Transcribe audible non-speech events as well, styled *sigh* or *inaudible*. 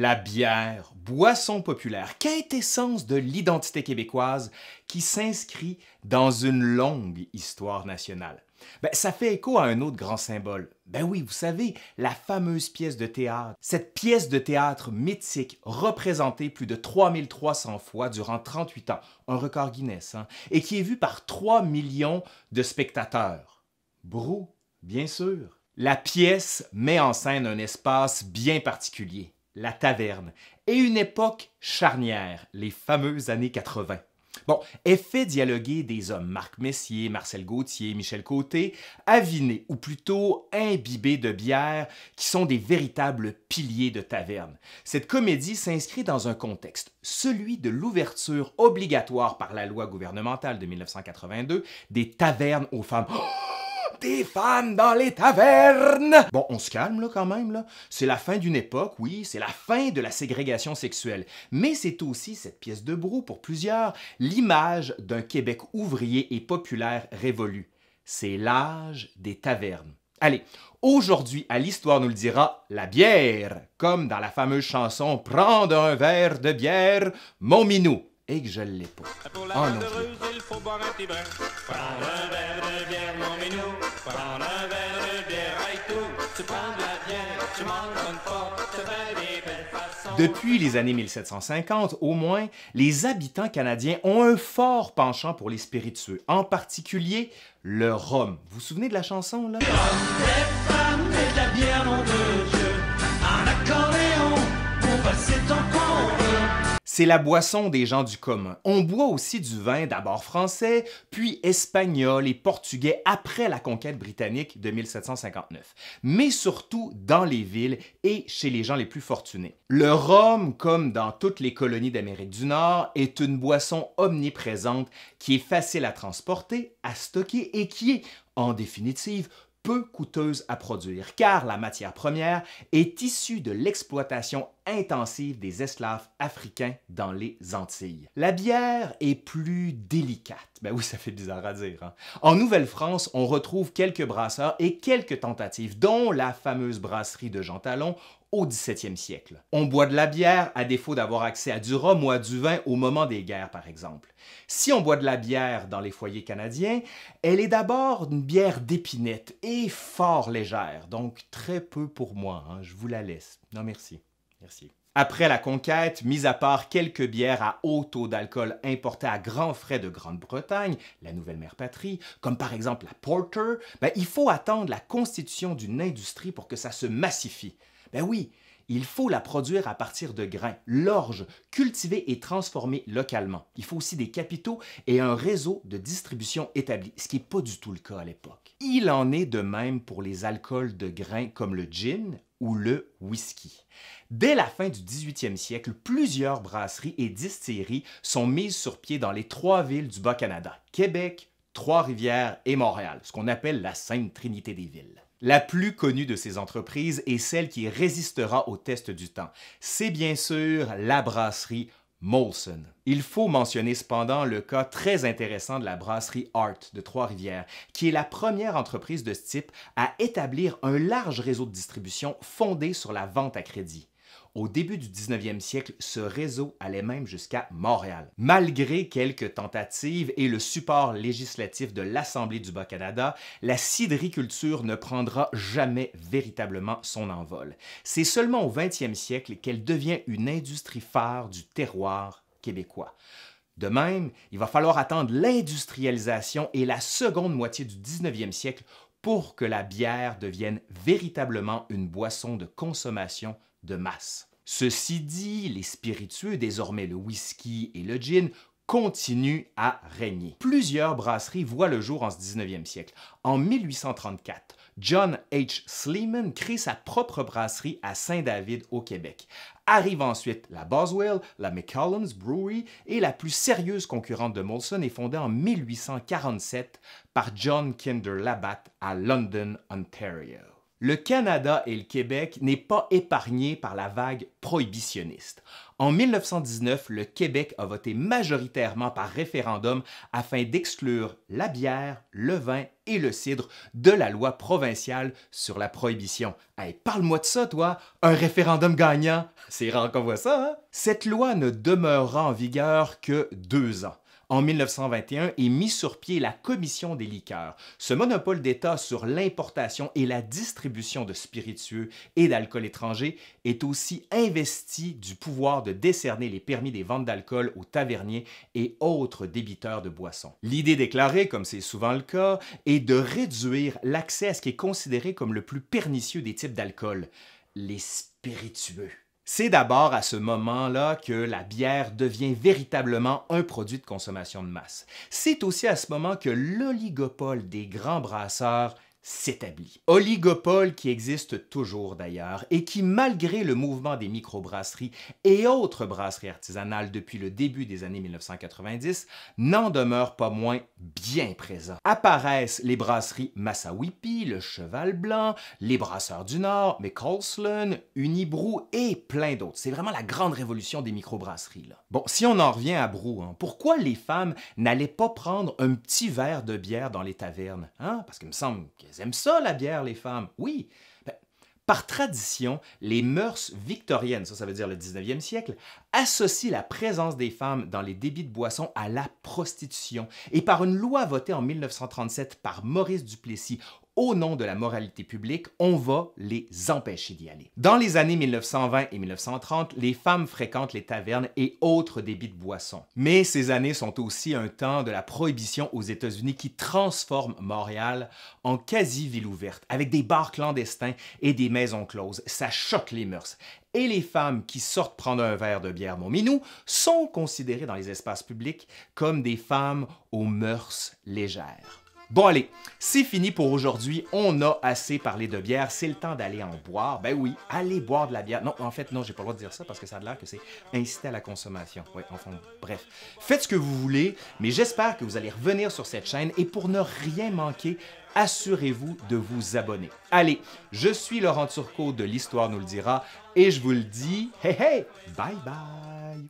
La bière, boisson populaire, quintessence de l'identité québécoise qui s'inscrit dans une longue histoire nationale. Ben, ça fait écho à un autre grand symbole. Ben oui, vous savez, la fameuse pièce de théâtre. Cette pièce de théâtre mythique, représentée plus de 3300 fois durant 38 ans, un record Guinness, hein, et qui est vue par 3 millions de spectateurs. Brou, bien sûr. La pièce met en scène un espace bien particulier la taverne et une époque charnière, les fameuses années 80. Bon, effet dialogué des hommes Marc Messier, Marcel Gauthier, Michel Côté, avinés ou plutôt imbibés de bière, qui sont des véritables piliers de taverne. Cette comédie s'inscrit dans un contexte, celui de l'ouverture obligatoire par la loi gouvernementale de 1982 des tavernes aux femmes. Oh! des femmes dans les tavernes! Bon, on se calme, là, quand même, là. C'est la fin d'une époque, oui, c'est la fin de la ségrégation sexuelle. Mais c'est aussi, cette pièce de brou pour plusieurs, l'image d'un Québec ouvrier et populaire révolu. C'est l'âge des tavernes. Allez, aujourd'hui, à l'Histoire nous le dira, la bière, comme dans la fameuse chanson « Prendre un verre de bière, mon minou » et que je l'ai pas. faut un verre depuis les années 1750, au moins, les habitants canadiens ont un fort penchant pour les spiritueux, en particulier le rhum. Vous vous souvenez de la chanson, là? C'est la boisson des gens du commun. On boit aussi du vin d'abord français, puis espagnol et portugais après la conquête britannique de 1759, mais surtout dans les villes et chez les gens les plus fortunés. Le rhum, comme dans toutes les colonies d'Amérique du Nord, est une boisson omniprésente qui est facile à transporter, à stocker et qui est, en définitive, peu coûteuse à produire car la matière première est issue de l'exploitation intensive des esclaves africains dans les Antilles. La bière est plus délicate. Ben oui, *laughs* ça fait bizarre à dire. Hein. En Nouvelle-France, on retrouve quelques brasseurs et quelques tentatives, dont la fameuse brasserie de Jean Talon, au 17 siècle. On boit de la bière à défaut d'avoir accès à du rhum ou à du vin au moment des guerres, par exemple. Si on boit de la bière dans les foyers canadiens, elle est d'abord une bière d'épinette et fort légère, donc très peu pour moi. Hein, je vous la laisse. Non, merci. Merci. Après la conquête, mis à part quelques bières à haut taux d'alcool importées à grands frais de Grande-Bretagne, la nouvelle mère patrie, comme par exemple la Porter, ben, il faut attendre la constitution d'une industrie pour que ça se massifie. Ben oui, il faut la produire à partir de grains, l'orge, cultivée et transformée localement. Il faut aussi des capitaux et un réseau de distribution établi, ce qui n'est pas du tout le cas à l'époque. Il en est de même pour les alcools de grains comme le gin ou le whisky. Dès la fin du 18e siècle, plusieurs brasseries et distilleries sont mises sur pied dans les trois villes du Bas-Canada, Québec, Trois-Rivières et Montréal, ce qu'on appelle la Sainte Trinité des villes. La plus connue de ces entreprises est celle qui résistera au test du temps. C'est bien sûr la brasserie Molson. Il faut mentionner cependant le cas très intéressant de la brasserie Art de Trois-Rivières, qui est la première entreprise de ce type à établir un large réseau de distribution fondé sur la vente à crédit. Au début du 19e siècle, ce réseau allait même jusqu'à Montréal. Malgré quelques tentatives et le support législatif de l'Assemblée du Bas-Canada, la sidriculture ne prendra jamais véritablement son envol. C'est seulement au 20e siècle qu'elle devient une industrie phare du terroir québécois. De même, il va falloir attendre l'industrialisation et la seconde moitié du 19e siècle pour que la bière devienne véritablement une boisson de consommation de masse. Ceci dit, les spiritueux, désormais le whisky et le gin, continuent à régner. Plusieurs brasseries voient le jour en ce 19e siècle. En 1834, John H. Sleeman crée sa propre brasserie à Saint-David au Québec. Arrive ensuite la Boswell, la McCollum's Brewery et la plus sérieuse concurrente de Molson est fondée en 1847 par John Kinder Labatt à London, Ontario. Le Canada et le Québec n'est pas épargné par la vague prohibitionniste. En 1919, le Québec a voté majoritairement par référendum afin d'exclure la bière, le vin et le cidre de la loi provinciale sur la prohibition. parle-moi de ça, toi! Un référendum gagnant! C'est rare qu'on voit ça, hein? Cette loi ne demeurera en vigueur que deux ans. En 1921 est mis sur pied la Commission des liqueurs. Ce monopole d'État sur l'importation et la distribution de spiritueux et d'alcool étrangers est aussi investi du pouvoir de décerner les permis des ventes d'alcool aux taverniers et autres débiteurs de boissons. L'idée déclarée, comme c'est souvent le cas, est de réduire l'accès à ce qui est considéré comme le plus pernicieux des types d'alcool, les spiritueux. C'est d'abord à ce moment-là que la bière devient véritablement un produit de consommation de masse. C'est aussi à ce moment que l'oligopole des grands brasseurs s'établit. Oligopole qui existe toujours d'ailleurs et qui, malgré le mouvement des microbrasseries et autres brasseries artisanales depuis le début des années 1990, n'en demeure pas moins bien présent. Apparaissent les brasseries Massawipi, le Cheval Blanc, les Brasseurs du Nord, McCausland, Unibrew et plein d'autres. C'est vraiment la grande révolution des microbrasseries. Là. Bon, si on en revient à Brou, hein, pourquoi les femmes n'allaient pas prendre un petit verre de bière dans les tavernes? Hein? Parce qu'il me semble qu'elles Aime aiment ça, la bière, les femmes. Oui. Ben, par tradition, les mœurs victoriennes, ça, ça veut dire le 19e siècle, associent la présence des femmes dans les débits de boissons à la prostitution. Et par une loi votée en 1937 par Maurice Duplessis au nom de la moralité publique, on va les empêcher d'y aller. Dans les années 1920 et 1930, les femmes fréquentent les tavernes et autres débits de boissons. Mais ces années sont aussi un temps de la prohibition aux États-Unis qui transforme Montréal en quasi-ville ouverte, avec des bars clandestins et des maisons closes. Ça choque les mœurs et les femmes qui sortent prendre un verre de bière Montminou sont considérées dans les espaces publics comme des femmes aux mœurs légères. Bon allez, c'est fini pour aujourd'hui. On a assez parlé de bière. C'est le temps d'aller en boire. Ben oui, allez boire de la bière. Non, en fait, non, j'ai pas le droit de dire ça parce que ça a l'air que c'est inciter à la consommation. Oui, enfin, bref. Faites ce que vous voulez, mais j'espère que vous allez revenir sur cette chaîne et pour ne rien manquer, assurez-vous de vous abonner. Allez, je suis Laurent Turcot de l'Histoire nous le dira et je vous le dis, hey hey, bye bye!